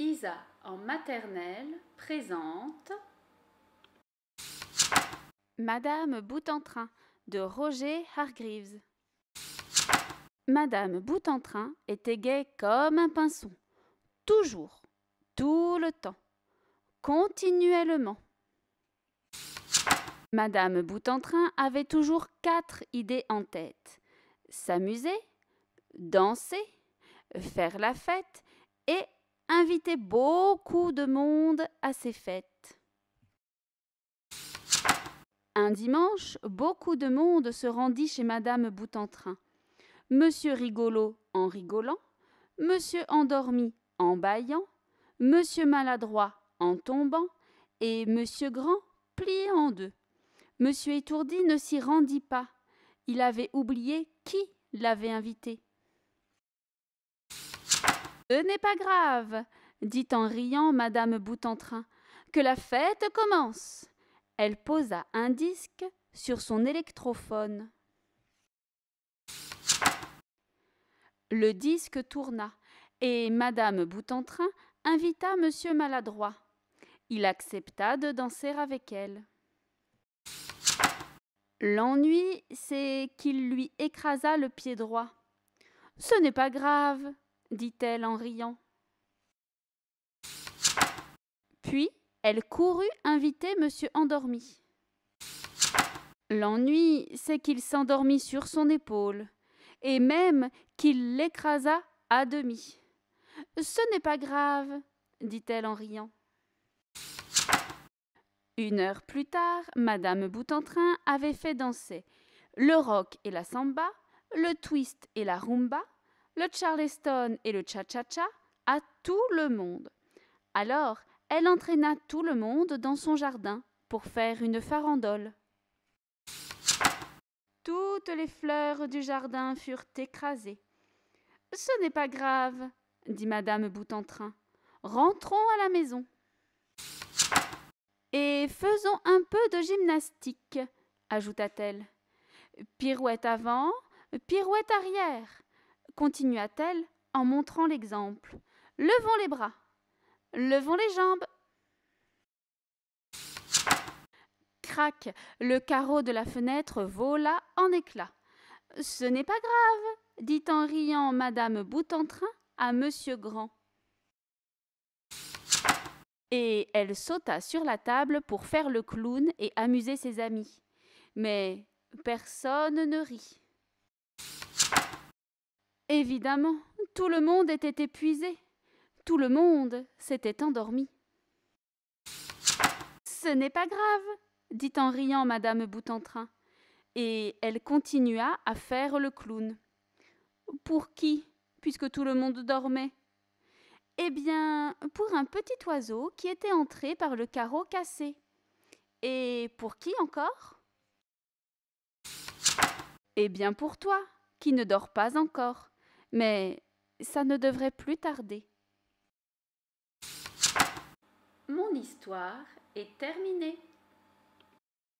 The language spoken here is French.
Isa en maternelle présente Madame Boutentrain de Roger Hargreaves. Madame Boutentrain était gaie comme un pinson, toujours, tout le temps, continuellement. Madame Boutentrain avait toujours quatre idées en tête s'amuser, danser, faire la fête et inviter beaucoup de monde à ses fêtes. Un dimanche, beaucoup de monde se rendit chez Madame Boutentrain. Monsieur Rigolo en rigolant, Monsieur endormi en bâillant, Monsieur maladroit en tombant, et Monsieur Grand plié en deux. Monsieur étourdi ne s'y rendit pas. Il avait oublié qui l'avait invité. Ce n'est pas grave, dit en riant Madame Boutentrain, que la fête commence. Elle posa un disque sur son électrophone. Le disque tourna, et Madame Boutentrain invita Monsieur Maladroit. Il accepta de danser avec elle. L'ennui, c'est qu'il lui écrasa le pied droit. Ce n'est pas grave, dit-elle en riant. Puis elle courut inviter Monsieur Endormi. L'ennui, c'est qu'il s'endormit sur son épaule, et même qu'il l'écrasa à demi. Ce n'est pas grave, dit-elle en riant. Une heure plus tard, Madame Boutentrain avait fait danser le rock et la samba, le twist et la rumba, le charleston et le cha-cha-cha à tout le monde. Alors, elle entraîna tout le monde dans son jardin pour faire une farandole. Toutes les fleurs du jardin furent écrasées. Ce n'est pas grave, dit Madame Boutentrain. Rentrons à la maison. Et faisons un peu de gymnastique, ajouta-t-elle. Pirouette avant, pirouette arrière continua-t-elle en montrant l'exemple. Levons les bras, levons les jambes. Crac, le carreau de la fenêtre vola en éclats. Ce n'est pas grave, dit en riant Madame Boutentrain à Monsieur Grand. Et elle sauta sur la table pour faire le clown et amuser ses amis. Mais personne ne rit. Évidemment, tout le monde était épuisé. Tout le monde s'était endormi. Ce n'est pas grave, dit en riant Madame Boutentrain, et elle continua à faire le clown. Pour qui, puisque tout le monde dormait Eh bien, pour un petit oiseau qui était entré par le carreau cassé. Et pour qui encore Eh bien, pour toi, qui ne dors pas encore mais ça ne devrait plus tarder. Mon histoire est terminée.